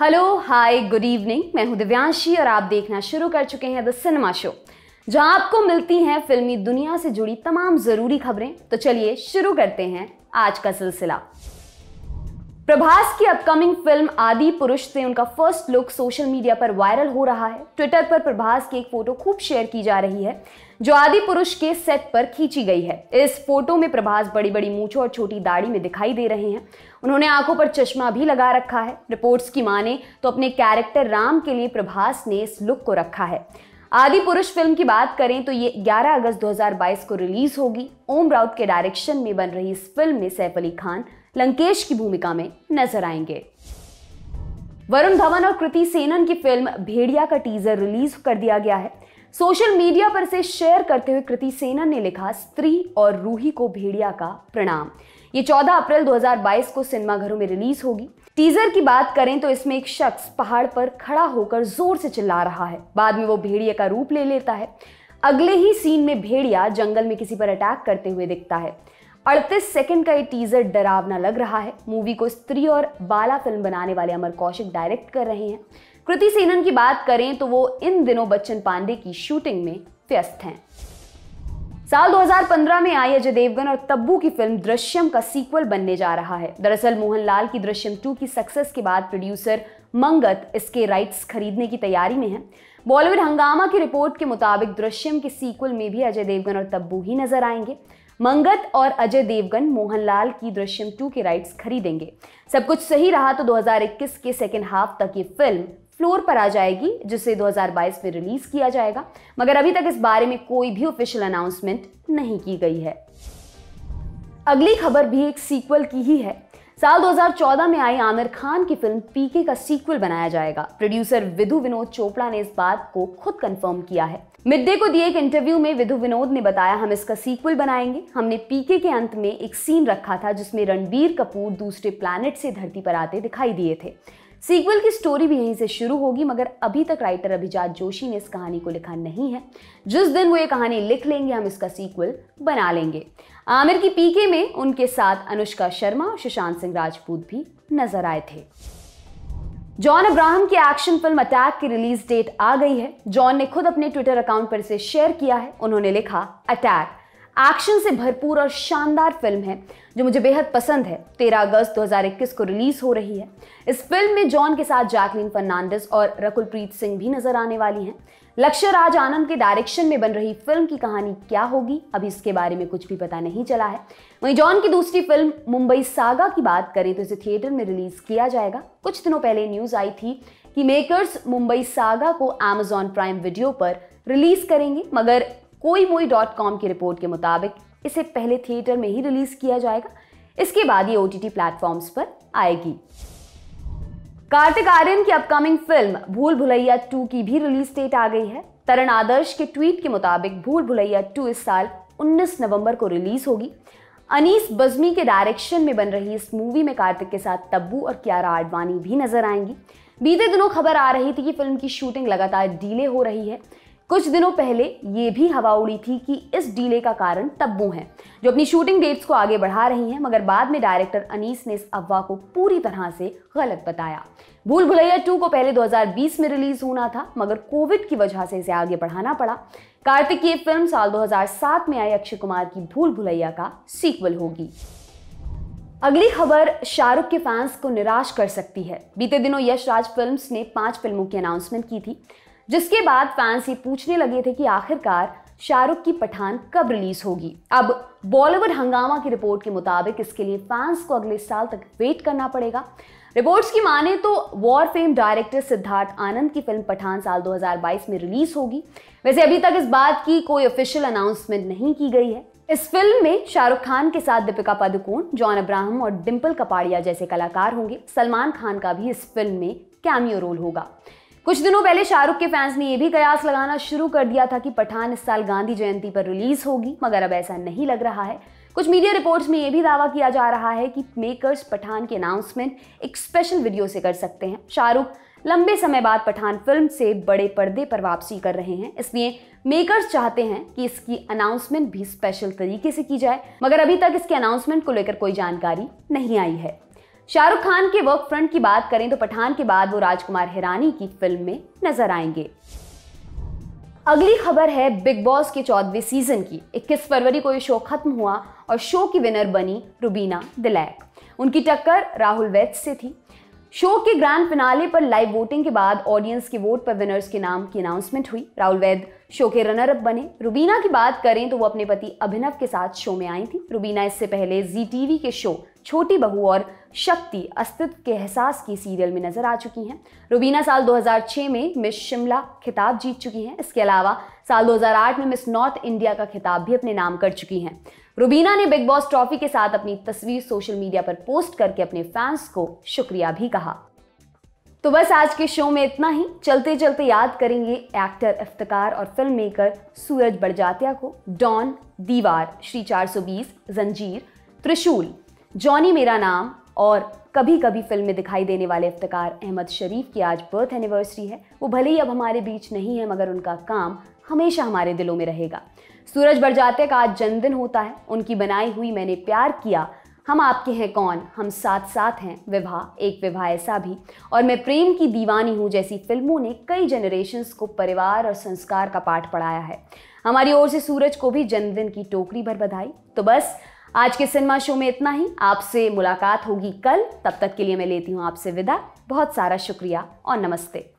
hello hi good evening मैं हूं दिव्यांशी और आप देखना शुरू कर चुके हैं द सिनेमा शो जहां आपको मिलती हैं फिल्मी दुनिया से जुड़ी तमाम ज़रूरी खबरें तो चलिए शुरू करते हैं आज का सिलसिला प्रभास की अपकमिंग फिल्म आदि पुरुष से उनका फर्स्ट लुक सोशल मीडिया पर वायरल हो रहा है ट्विटर पर प्रभास की एक फोटो खूब शेयर की जा रही है जो आदि पुरुष के सेट पर खींची गई है इस फोटो में प्रभास बड़ी बड़ी मूछों और छोटी दाढ़ी में दिखाई दे रहे हैं उन्होंने आंखों पर चश्मा भी लगा रखा है रिपोर्ट्स की माने तो अपने कैरेक्टर राम के लिए प्रभास ने इस लुक को रखा है आदि पुरुष फिल्म की बात करें तो ये 11 अगस्त 2022 को रिलीज होगी ओम राउत के डायरेक्शन में बन रही इस फिल्म में सैफ अली खान लंकेश की भूमिका में नजर आएंगे वरुण धवन और कृति सेनन की फिल्म भेड़िया का टीजर रिलीज कर दिया गया है सोशल मीडिया पर इसे शेयर करते हुए कृति सेनन ने लिखा स्त्री और रूही को भेड़िया का प्रणाम ये 14 अप्रैल 2022 को सिनेमाघरों में रिलीज होगी टीजर की बात करें तो इसमें एक शख्स पहाड़ पर खड़ा होकर जोर से चिल्ला रहा है बाद में वो भेड़िया का रूप ले लेता है अगले ही सीन में भेड़िया जंगल में किसी पर अटैक करते हुए दिखता है अड़तीस सेकंड का ये टीजर डरावना लग रहा है मूवी को स्त्री और बाला फिल्म बनाने वाले अमर कौशिक डायरेक्ट कर रहे हैं कृति सेनन की बात करें तो वो इन दिनों बच्चन पांडे की शूटिंग में व्यस्त हैं साल 2015 में आई अजय देवगन और तब्बू की फिल्म दृश्यम का सीक्वल बनने जा रहा है दरअसल मोहनलाल की दृश्यम 2 की सक्सेस के बाद प्रोड्यूसर मंगत इसके राइट्स खरीदने की तैयारी में है बॉलीवुड हंगामा की रिपोर्ट के मुताबिक दृश्यम के सीक्वल में भी अजय देवगन और तब्बू ही नजर आएंगे मंगत और अजय देवगन मोहनलाल की दृश्यम 2 के राइट्स खरीदेंगे सब कुछ सही रहा तो 2021 के सेकेंड हाफ तक ये फिल्म फ्लोर पर आ जाएगी जिसे 2022 में रिलीज किया जाएगा मगर अभी तक इस बारे में कोई भी ऑफिशियल अनाउंसमेंट नहीं की गई है अगली खबर भी एक सीक्वल की ही है साल 2014 में आई आमिर खान की फिल्म पीके का सीक्वल बनाया जाएगा प्रोड्यूसर विधु विनोद चोपड़ा ने इस बात को खुद कंफर्म किया है मिड्डे को दिए एक इंटरव्यू में विधु विनोद ने बताया हम इसका सीक्वल बनाएंगे हमने पीके के अंत में एक सीन रखा था जिसमें रणबीर कपूर दूसरे प्लैनेट से धरती पर आते दिखाई दिए थे सीक्वल की स्टोरी भी यहीं से शुरू होगी मगर अभी तक राइटर अभिजात जोशी ने इस कहानी को लिखा नहीं है जिस दिन वो ये कहानी लिख लेंगे हम इसका सीक्वल बना लेंगे आमिर की पीके में उनके साथ अनुष्का शर्मा और सुशांत सिंह राजपूत भी नजर आए थे जॉन अब्राहम की एक्शन फिल्म अटैक की रिलीज डेट आ गई है जॉन ने खुद अपने ट्विटर अकाउंट पर इसे शेयर किया है उन्होंने लिखा अटैक एक्शन से भरपूर और शानदार फिल्म है जो मुझे बेहद पसंद है 13 अगस्त 2021 को रिलीज हो रही है इस फिल्म में जॉन के साथ जैकलिन फर्नांडिस और रकुलप्रीत सिंह भी नजर आने वाली हैं लक्ष्य राज आनंद के डायरेक्शन में बन रही फिल्म की कहानी क्या होगी अभी इसके बारे में कुछ भी पता नहीं चला है वहीं जॉन की दूसरी फिल्म मुंबई सागा की बात करें तो इसे थिएटर में रिलीज किया जाएगा कुछ दिनों पहले न्यूज आई थी कि मेकर्स मुंबई सागा को अमेजॉन प्राइम वीडियो पर रिलीज करेंगे मगर कोई मूवी डॉट कॉम की रिपोर्ट के मुताबिक इसे पहले थिएटर में ही रिलीज किया जाएगा इसके बाद ये ओ टी प्लेटफॉर्म्स पर आएगी कार्तिक आर्यन की अपकमिंग फिल्म भूल भुलैया 2 की भी रिलीज डेट आ गई है तरण आदर्श के ट्वीट के मुताबिक भूल भुलैया 2 इस साल 19 नवंबर को रिलीज होगी अनीस बजमी के डायरेक्शन में बन रही इस मूवी में कार्तिक के साथ तब्बू और क्यारा आडवाणी भी नजर आएंगी बीते दिनों खबर आ रही थी कि फिल्म की शूटिंग लगातार डीले हो रही है कुछ दिनों पहले ये भी हवा उड़ी थी कि इस डीले का कारण तब्बू हैं जो अपनी शूटिंग डेट्स को आगे बढ़ा रही हैं मगर बाद में डायरेक्टर अनीस ने इस अफवाह को पूरी तरह से गलत बताया भूल भुलैया टू को पहले 2020 में रिलीज होना था मगर कोविड की वजह से इसे आगे बढ़ाना पड़ा कार्तिक की ये फिल्म साल 2007 में आई अक्षय कुमार की भूल भुलैया का सीक्वल होगी अगली खबर शाहरुख के फैंस को निराश कर सकती है बीते दिनों यश राज फिल्म्स ने पांच फिल्मों की अनाउंसमेंट की थी जिसके बाद फैंस ये पूछने लगे थे कि आखिरकार शाहरुख की पठान कब रिलीज होगी अब बॉलीवुड हंगामा की रिपोर्ट के मुताबिक इसके लिए फैंस को अगले साल तक वेट करना पड़ेगा रिपोर्ट्स की माने तो War fame director Siddharth Anand की फिल्म पठान साल 2022 में रिलीज होगी वैसे अभी तक इस बात की कोई ऑफिशियल अनाउंसमेंट नहीं की गई है इस फिल्म में शाहरुख खान के साथ दीपिका पादुकोण जॉन अब्राहम और डिम्पल कपाड़िया जैसे कलाकार होंगे सलमान खान का भी इस फिल्म में कैमियो रोल होगा कुछ दिनों पहले शाहरुख के फैंस ने यह भी कयास लगाना शुरू कर दिया था कि पठान इस साल गांधी जयंती पर रिलीज होगी मगर अब ऐसा नहीं लग रहा है कुछ मीडिया रिपोर्ट्स में यह भी दावा किया जा रहा है कि मेकर्स पठान के अनाउंसमेंट एक स्पेशल वीडियो से कर सकते हैं शाहरुख लंबे समय बाद पठान फिल्म से बड़े पर्दे पर वापसी कर रहे हैं इसलिए मेकर्स चाहते हैं कि इसकी अनाउंसमेंट भी स्पेशल तरीके से की जाए मगर अभी तक इसके अनाउंसमेंट को लेकर कोई जानकारी नहीं आई है शाहरुख खान के वर्क फ्रंट की बात करें तो पठान के बाद वो राजकुमार हिरानी की फिल्म में नजर आएंगे अगली खबर है बिग बॉस के चौदवे सीजन की 21 फरवरी को ये शो खत्म हुआ और शो की विनर बनी रुबीना दिलैक उनकी टक्कर राहुल वैद्य से थी शो के ग्रैंड फिनाले पर लाइव वोटिंग के बाद ऑडियंस के वोट पर विनर्स के नाम की अनाउंसमेंट हुई राहुल वैद शो के रनर अप बने रुबीना की बात करें तो वो अपने पति अभिनव के साथ शो में आई थी रुबीना इससे पहले जी टीवी के शो छोटी बहू और शक्ति अस्तित्व के एहसास की सीरियल में नजर आ चुकी हैं रुबीना साल 2006 में मिस शिमला खिताब जीत चुकी हैं इसके अलावा साल 2008 में मिस नॉर्थ इंडिया का खिताब भी अपने नाम कर चुकी हैं रुबीना ने बिग बॉस ट्रॉफी के साथ अपनी तस्वीर सोशल मीडिया पर पोस्ट करके अपने फैंस को शुक्रिया भी कहा तो बस आज के शो में इतना ही चलते चलते याद करेंगे एक्टर इफ्तार और फिल्म मेकर सूरज बड़जातिया को डॉन दीवार श्री 420 जंजीर त्रिशूल जॉनी मेरा नाम और कभी कभी फिल्म में दिखाई देने वाले इफ्तार अहमद शरीफ की आज बर्थ एनिवर्सरी है वो भले ही अब हमारे बीच नहीं है मगर उनका काम हमेशा हमारे दिलों में रहेगा सूरज बरजाते का आज जन्मदिन होता है उनकी बनाई हुई मैंने प्यार किया हम आपके हैं कौन हम साथ साथ हैं विवाह एक विवाह ऐसा भी और मैं प्रेम की दीवानी हूँ जैसी फिल्मों ने कई जनरेशन्स को परिवार और संस्कार का पाठ पढ़ाया है हमारी ओर से सूरज को भी जन्मदिन की टोकरी भर बधाई तो बस आज के सिनेमा शो में इतना ही आपसे मुलाकात होगी कल तब तक के लिए मैं लेती हूँ आपसे विदा बहुत सारा शुक्रिया और नमस्ते